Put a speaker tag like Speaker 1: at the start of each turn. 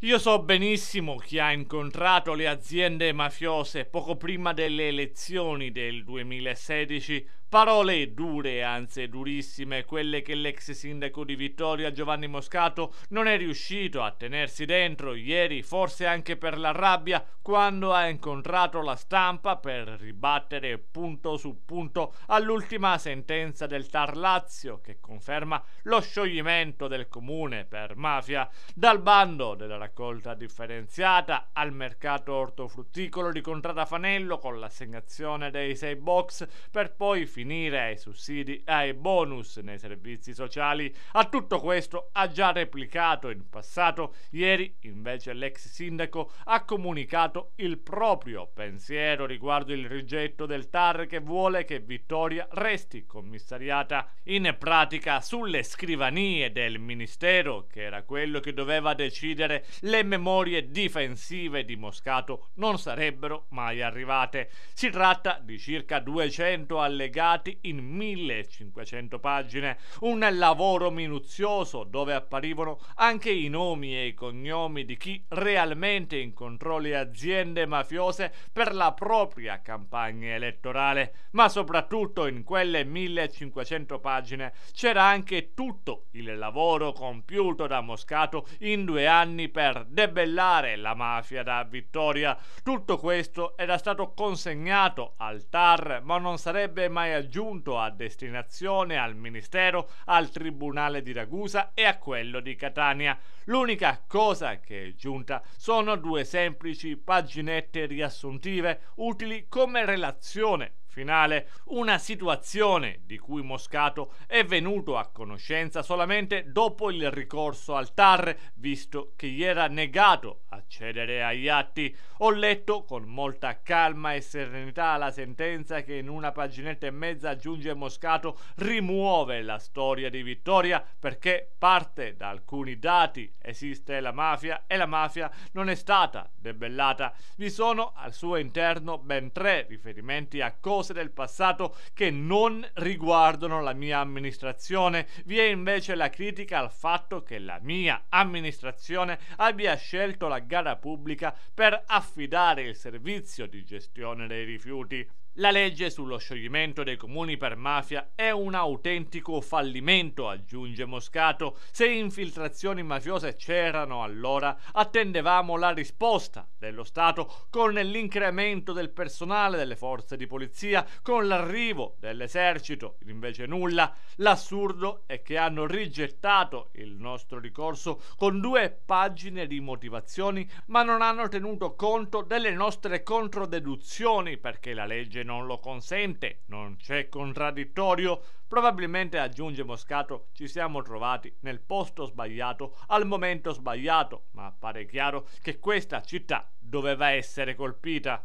Speaker 1: Io so benissimo chi ha incontrato le aziende mafiose poco prima delle elezioni del 2016. Parole dure, anzi durissime, quelle che l'ex sindaco di Vittoria Giovanni Moscato non è riuscito a tenersi dentro ieri, forse anche per la rabbia, quando ha incontrato la stampa per ribattere punto su punto all'ultima sentenza del Tar Lazio che conferma lo scioglimento del comune per mafia dal bando della raccolta differenziata al mercato ortofrutticolo di Contrada Fanello con l'assegnazione dei 6 box per poi finire ai sussidi e ai bonus nei servizi sociali. A tutto questo ha già replicato in passato, ieri invece l'ex sindaco ha comunicato il proprio pensiero riguardo il rigetto del TAR che vuole che Vittoria resti commissariata in pratica sulle scrivanie del ministero che era quello che doveva decidere le memorie difensive di Moscato non sarebbero mai arrivate. Si tratta di circa 200 allegati in 1500 pagine, un lavoro minuzioso dove apparivano anche i nomi e i cognomi di chi realmente incontrò le aziende mafiose per la propria campagna elettorale, ma soprattutto in quelle 1500 pagine c'era anche tutto il lavoro compiuto da Moscato in due anni per per debellare la mafia da Vittoria. Tutto questo era stato consegnato al TAR, ma non sarebbe mai aggiunto a destinazione al Ministero, al Tribunale di Ragusa e a quello di Catania. L'unica cosa che è giunta sono due semplici paginette riassuntive utili come relazione finale, una situazione di cui Moscato è venuto a conoscenza solamente dopo il ricorso al TAR, visto che gli era negato accedere agli atti. Ho letto con molta calma e serenità la sentenza che in una paginetta e mezza aggiunge Moscato rimuove la storia di Vittoria perché parte da alcuni dati. Esiste la mafia e la mafia non è stata debellata. Vi sono al suo interno ben tre riferimenti a cose cose del passato che non riguardano la mia amministrazione. Vi è invece la critica al fatto che la mia amministrazione abbia scelto la gara pubblica per affidare il servizio di gestione dei rifiuti la legge sullo scioglimento dei comuni per mafia è un autentico fallimento, aggiunge Moscato. Se infiltrazioni mafiose c'erano allora, attendevamo la risposta dello Stato con l'incremento del personale delle forze di polizia, con l'arrivo dell'esercito, invece nulla. L'assurdo è che hanno rigettato il nostro ricorso con due pagine di motivazioni, ma non hanno tenuto conto delle nostre controdeduzioni perché la legge non lo consente, non c'è contraddittorio, probabilmente aggiunge Moscato ci siamo trovati nel posto sbagliato, al momento sbagliato, ma appare chiaro che questa città doveva essere colpita.